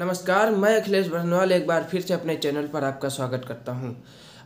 नमस्कार मैं अखिलेश बरनवाल एक बार फिर से अपने चैनल पर आपका स्वागत करता हूं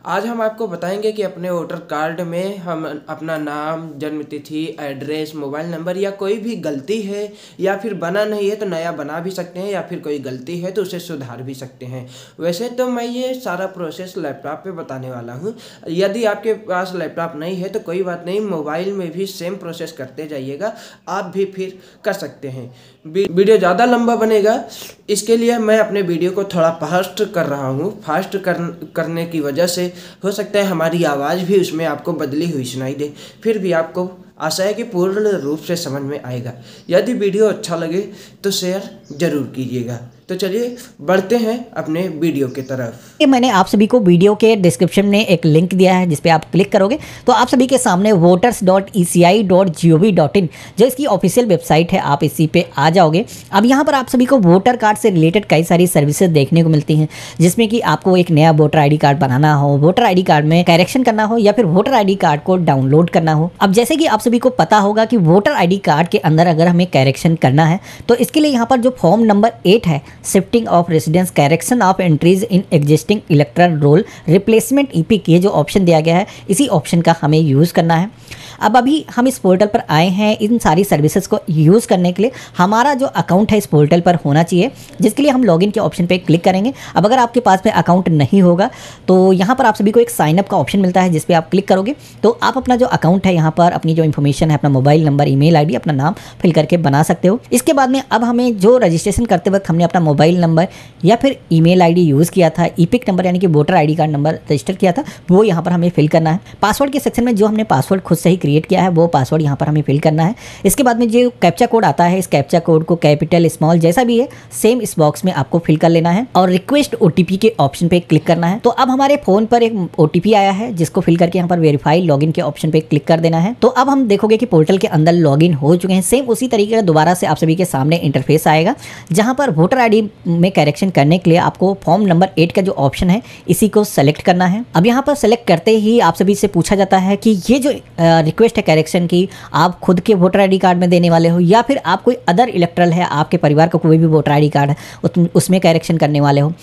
आज हम आपको बताएंगे कि अपने वोटर कार्ड में हम अपना नाम जन्म तिथि एड्रेस मोबाइल नंबर या कोई भी गलती है या फिर बना नहीं है तो नया बना भी सकते हैं या फिर कोई गलती है तो उसे सुधार भी सकते हैं वैसे तो मैं ये सारा प्रोसेस लैपटॉप पे बताने वाला हूँ यदि आपके पास लैपटॉप नहीं है तो कोई बात नहीं मोबाइल में भी सेम प्रोसेस करते जाइएगा आप भी फिर कर सकते हैं वीडियो ज़्यादा लंबा बनेगा इसके लिए मैं अपने वीडियो को थोड़ा फास्ट कर रहा हूँ फास्ट कर, करने की वजह से हो सकता है हमारी आवाज़ भी उसमें आपको बदली हुई सुनाई दे फिर भी आपको आशा है कि पूर्ण रूप से समझ में आएगा यदि वीडियो अच्छा लगे तो शेयर ज़रूर कीजिएगा तो चलिए बढ़ते हैं अपने वीडियो की तरफ ये मैंने आप सभी को वीडियो के डिस्क्रिप्शन में एक लिंक दिया है जिसपे आप क्लिक करोगे तो आप सभी के सामने voters dot E C I dot G O V dot in जो इसकी ऑफिशियल वेबसाइट है आप इसी पे आ जाओगे अब यहाँ पर आप सभी को वोटर कार्ड से रिलेटेड कई सारी सर्विसेज देखने को मिलती हैं जिसमें कि आपको एक नया वोटर आई कार्ड बनाना हो वोटर आई कार्ड में करेक्शन करना हो या फिर वोटर आई कार्ड को डाउनलोड करना हो अब जैसे कि आप सभी को पता होगा कि वोटर आई कार्ड के अंदर अगर हमें करेक्शन करना है तो इसके लिए यहाँ पर जो फॉर्म नंबर एट है shifting of residence correction of entries in existing electoral roll replacement EP के जो ऑप्शन दिया गया है इसी ऑप्शन का हमें यूज़ करना है अब अभी हम इस पोर्टल पर आए हैं इन सारी सर्विसेज को यूज़ करने के लिए हमारा जो अकाउंट है इस पोर्टल पर होना चाहिए जिसके लिए हम लॉगिन के ऑप्शन पर क्लिक करेंगे अब अगर आपके पास में अकाउंट नहीं होगा तो यहाँ पर आप सभी को एक साइनअप का ऑप्शन मिलता है जिस पर आप क्लिक करोगे तो आप अपना जो अकाउंट है यहाँ पर अपनी जो इन्फॉर्मेशन है अपना मोबाइल नंबर ई मेल अपना नाम फिल करके बना सकते हो इसके बाद में अब हमें जो रजिस्ट्रेशन करते वक्त हमने अपना मोबाइल नंबर या फिर ईमेल आईडी यूज़ किया था ईपिक नंबर यानी कि voter ID card number register किया था वो यहाँ पर हमें फिल करना है पासवर्ड के सेक्शन में जो हमने पासवर्ड खुद से ही क्रिएट किया है वो पासवर्ड यहाँ पर हमें फिल करना है इसके बाद में जो कैप्चा कोड आता है इस कैप्चा कोड को कैपिटल स्मॉल जैसा भी है सेम इस बॉक्स में आपको फिल कर लेना है और रिक्वेस्ट ओ के ऑप्शन पर क्लिक करना है तो अब हमारे फोन पर एक ओ आया है जिसको फिल करके यहाँ पर वेरीफाई लॉग के ऑप्शन पर क्लिक कर देना है तो अब हम देखोगे कि पोर्टल के अंदर लॉग हो चुके हैं सेम उसी तरीके का दोबारा से आप सभी के सामने इंटरफेस आएगा जहाँ पर वोटर आई में करेक्शन करने के लिए आपको फॉर्म नंबर एट का जो ऑप्शन है इसी को सेलेक्ट करना है अब यहाँ पर सेलेक्ट करते ही आप सभी से पूछा जाता है कि ये जो रिक्वेस्ट है कैरेक्शन की आप खुद के वोटर आईडी कार्ड में देने वाले हो या फिर आप कोई अदर इलेक्ट्रल है आपके परिवार का कोई भी वोटर आईडी कार्ड है उसमें कैरेक्शन करने वाले हो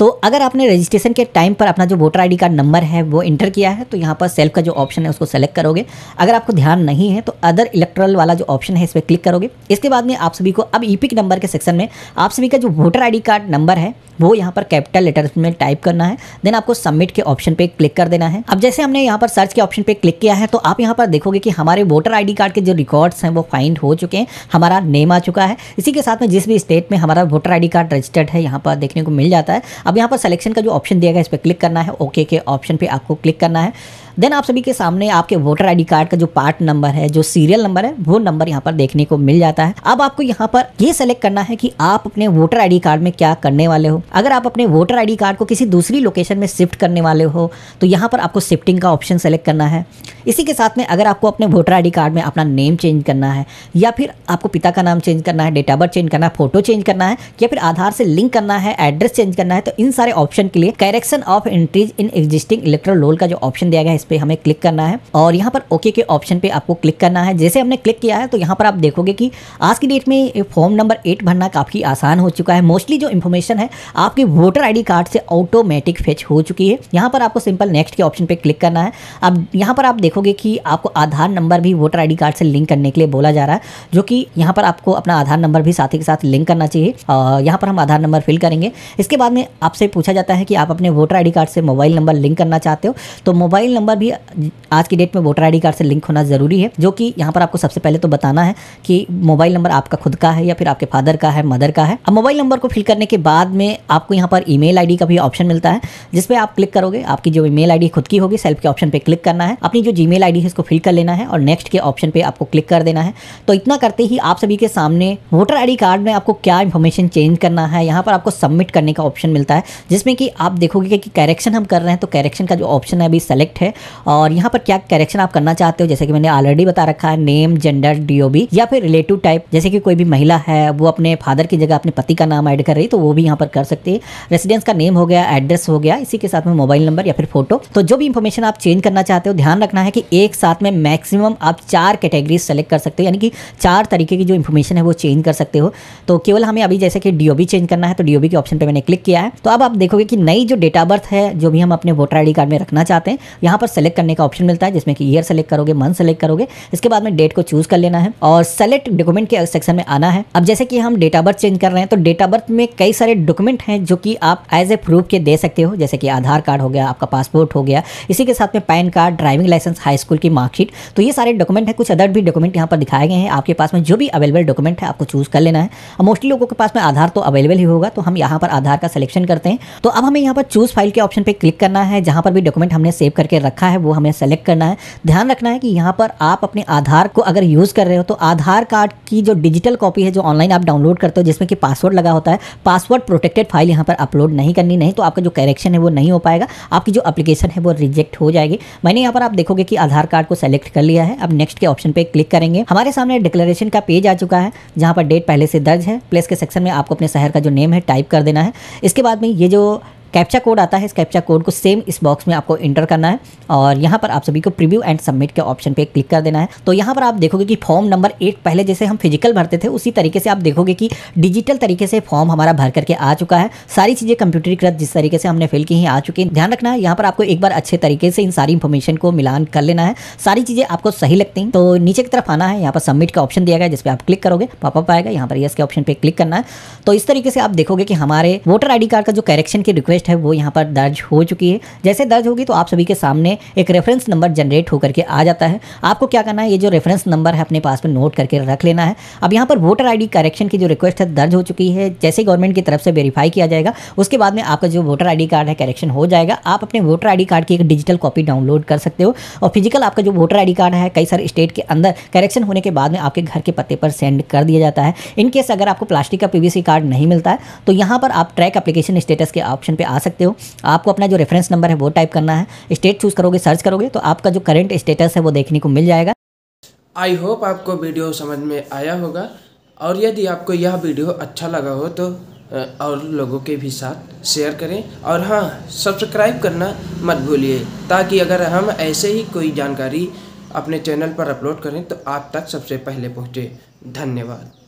तो अगर आपने रजिस्ट्रेशन के टाइम पर अपना जो वोटर आईडी कार्ड नंबर है वो इंटर किया है तो यहाँ पर सेल्फ का जो ऑप्शन है उसको सेलेक्ट करोगे अगर आपको ध्यान नहीं है तो अदर इलेक्ट्रल वाला जो ऑप्शन है इस पर क्लिक करोगे इसके बाद में आप सभी को अब पिक e नंबर के सेक्शन में आप सभी का जो वोटर आई कार्ड नंबर है वो यहाँ पर कैपिटल लेटर में टाइप करना है देन आपको सबमिट के ऑप्शन पर क्लिक कर देना है अब जैसे हमने यहाँ पर सर्च के ऑप्शन पर क्लिक किया है तो आप यहाँ पर देखोगे कि हमारे वोटर आई कार्ड के जो रिकॉर्ड्स हैं वो फाइंड हो चुके हैं हमारा नेम आ चुका है इसी के साथ में जिस भी स्टेट में हमारा वोटर आई कार्ड रजिस्टर्ड है यहाँ पर देखने को मिल जाता है अब यहाँ पर सिलेक्शन का जो ऑप्शन दिया गया है इस पर क्लिक करना है ओके के ऑप्शन पर आपको क्लिक करना है देन आप सभी के सामने आपके वोटर आईडी कार्ड का जो पार्ट नंबर है जो सीरियल नंबर है वो नंबर यहाँ पर देखने को मिल जाता है अब आपको यहाँ पर ये सेलेक्ट करना है कि आप अपने वोटर आईडी कार्ड में क्या करने वाले हो अगर आप अपने वोटर आईडी कार्ड को किसी दूसरी लोकेशन में शिफ्ट करने वाले हो तो यहाँ पर आपको शिफ्टिंग का ऑप्शन सेलेक्ट करना है इसी के साथ में अगर आपको अपने वोटर डी कार्ड में अपना नेम चेंज करना है या फिर आपको पिता का नाम चेंज करना है डेट ऑफ बर्थ चेंज करना है फोटो चेंज करना है या फिर आधार से लिंक करना है एड्रेस चेंज करना है तो इन सारे ऑप्शन के लिए correction of entries in existing electoral roll का जो ऑप्शन दिया गया है इस पर हमें क्लिक करना है और यहाँ पर ओके के ऑप्शन पे आपको क्लिक करना है जैसे हमने क्लिक किया है तो यहाँ पर आप देखोगे कि आज की डेट में फॉर्म नंबर एट भरना काफ़ी आसान हो चुका है मोस्टली जो इन्फॉर्मेशन है आपके वोटर आई कार्ड से ऑटोमेटिक फेच हो चुकी है यहाँ पर आपको सिंपल नेक्स्ट के ऑप्शन पर क्लिक करना है अब यहाँ पर आप देखोगे कि आपको आधार नंबर भी वोटर आई कार्ड से लिंक करने के लिए बोला जा रहा है जो कि यहाँ पर आपको अपना आधार नंबर भी साथ ही के साथ लिंक करना चाहिए यहाँ पर हम आधार नंबर फिल करेंगे इसके बाद में आपसे पूछा जाता है कि आप अपने वोटर आई कार्ड से मोबाइल नंबर लिंक करना चाहते हो तो मोबाइल नंबर नंबर भी आज की डेट में वोटर आई कार्ड से लिंक होना ज़रूरी है जो कि यहाँ पर आपको सबसे पहले तो बताना है कि मोबाइल नंबर आपका खुद का है या फिर आपके फादर का है मदर का है अब मोबाइल नंबर को फिल करने के बाद में आपको यहाँ पर ईमेल आईडी का भी ऑप्शन मिलता है जिसपे आप क्लिक करोगे आपकी जो ईमेल आईडी खुद की होगी सेल्फ के ऑप्शन पे क्लिक करना है अपनी जो जीमेल आईडी है इसको फिल कर लेना है और नेक्स्ट के ऑप्शन पे आपको क्लिक कर देना है तो इतना करते ही आप सभी के सामने वोटर आई कार्ड में आपको क्या इन्फॉर्मेशन चेंज करना है यहाँ पर आपको सबमिट करने का ऑप्शन मिलता है जिसमें कि आप देखोगे कि कैरेक्शन हम कर रहे हैं तो कैरेक्शन का जो ऑप्शन है अभी सेलेक्ट है और यहाँ पर क्या करेक्शन आप करना चाहते हो जैसे कि मैंने ऑलरेडी बता रखा है नेम जेंडर डीओबी या फिर रिलेटिव टाइप जैसे कि कोई भी महिला है वो अपने फादर की जगह अपने पति का नाम ऐड कर रही तो वो भी यहाँ पर कर सकती है रेसिडेंस का नेम हो गया एड्रेस हो गया इसी के साथ में मोबाइल नंबर या फिर फोटो तो जो भी इंफॉर्मेशन आप चेंज करना चाहते हो ध्यान रखना है कि एक साथ में मैक्सिमम आप चार कैटेगरी सेलेक्ट कर सकते हो यानी कि चार तरीके की जो इन्फॉर्मेशन है वो चेंज कर सकते हो तो केवल हमें अभी जैसे कि डीओबी चेंज करना है तो डीओबी के ऑप्शन पर मैंने क्लिक किया है तो अब आप देखोगे कि नई जो डेटा बर्थ है जो भी हम अपने वोटर आई कार्ड में रखना चाहते हैं यहाँ पर सेलेक्ट करने का ऑप्शन मिलता है जिसमें कि ईयर सेलेक्ट करोगे मंथ सेलेक्ट करोगे इसके बाद में डेट को चूज कर लेना है और सेलेक्ट डॉक्यूमेंट के सेक्शन में आना है अब जैसे कि हम डेट ऑफ बर्थ चेंज कर रहे हैं तो डेट ऑफ बर्थ में कई सारे डॉक्यूमेंट हैं जो कि आप एज ए प्रूफ के दे सकते हो जैसे कि आधार कार्ड हो गया आपका पासपोर्ट हो गया इसी के साथ में PAN card driving licence high school की मार्कशीट तो ये सारे डॉक्यूमेंट है कुछ अदर भी डॉक्यूमेंट यहाँ पर दिखाए गए हैं आपके पास में जो भी अवेलेबल डॉक्यूमेंट है आपको चूज कर लेना है मोस्टली लोगों के पास में आधार तो अवेलेबल ही होगा तो हम यहाँ पर आधार का सिलेक्शन करते हैं तो अब हमें यहाँ पर चूज फाइल के ऑप्शन पर क्लिक करना है जहाँ पर भी डॉक्यूमेंट हमने सेव करके रखा रखा है वो हमें सेलेक्ट करना है ध्यान रखना है कि यहाँ पर आप अपने आधार को अगर यूज़ कर रहे हो तो आधार कार्ड की जो डिजिटल कॉपी है जो ऑनलाइन आप डाउनलोड करते हो जिसमें कि पासवर्ड लगा होता है पासवर्ड प्रोटेक्टेड फाइल यहाँ पर अपलोड नहीं करनी नहीं तो आपका जो करेक्शन है वो नहीं हो पाएगा आपकी जो अप्लीकेशन है वो रिजेक्ट हो जाएगी मैंने यहाँ पर आप देखोगे कि आधार कार्ड को सेलेक्ट कर लिया है अब नेक्स्ट के ऑप्शन पर क्लिक करेंगे हमारे सामने डिक्लेरेशन का पेज आ चुका है जहाँ पर डेट पहले से दर्ज है प्लेस के सेक्शन में आपको अपने शहर का जो नेम है टाइप कर देना है इसके बाद में ये जो कैप्चा कोड आता है इस कैप्चा कोड को सेम इस बॉक्स में आपको इंटर करना है और यहाँ पर आप सभी को प्रीव्यू एंड सबमिट के ऑप्शन पे क्लिक कर देना है तो यहाँ पर आप देखोगे कि फॉर्म नंबर एट पहले जैसे हम फिजिकल भरते थे उसी तरीके से आप देखोगे कि डिजिटल तरीके से फॉर्म हमारा भर करके आ चुका है सारी चीज़ें कंप्यूटरीकृत जिस तरीके से हमने फिल की हैं आ चुकी हैं ध्यान रखना है यहाँ पर आपको एक बार अच्छे तरीके से इन सारी इन्फॉर्मेशन को मिलान कर लेना है सारी चीज़ें आपको सही लगती हैं तो नीचे की तरफ आना है यहाँ पर सबमिट का ऑप्शन दिया गया जिस पर आप क्लिक करोगे पॉपअप आएगा यहाँ पर यस के ऑप्शन पर क्लिक करना है तो इस तरीके से आप देखोगे कि हमारे वोटर आई कार्ड का जो करेक्शन की रिक्वेस्ट लिस्ट है वो यहाँ पर दर्ज हो चुकी है जैसे दर्ज होगी तो आप सभी के सामने एक रेफरेंस नंबर जनरेट होकर के आ जाता है आपको क्या करना है ये जो रेफरेंस नंबर है अपने पास में नोट करके रख लेना है अब यहाँ पर वोटर आई करेक्शन की जो रिक्वेस्ट है दर्ज हो चुकी है जैसे गवर्नमेंट की तरफ से वेरीफाई किया जाएगा उसके बाद में आपका जो वोटर आई कार्ड है करेक्शन हो जाएगा आप अपने वोटर आई कार्ड की एक डिजिटल कॉपी डाउनलोड कर सकते हो और फिजिकल आपका जो वोटर आई कार्ड है कई सारे स्टेट के अंदर करेक्शन होने के बाद में आपके घर के पते पर सेंड कर दिया जाता है इनकेस अगर आपको प्लास्टिक का पीवीसी कार्ड नहीं मिलता है तो यहां पर आप ट्रैक एप्लीकेशन स्टेटस के ऑप्शन पर आ सकते हो आपको अपना जो रेफरेंस नंबर है वो टाइप करना है स्टेट चूज़ करोगे सर्च करोगे तो आपका जो करेंट स्टेटस है वो देखने को मिल जाएगा आई होप आपको वीडियो समझ में आया होगा और यदि आपको यह वीडियो अच्छा लगा हो तो और लोगों के भी साथ शेयर करें और हाँ सब्सक्राइब करना मत भूलिए ताकि अगर हम ऐसे ही कोई जानकारी अपने चैनल पर अपलोड करें तो आप तक सबसे पहले पहुँचे धन्यवाद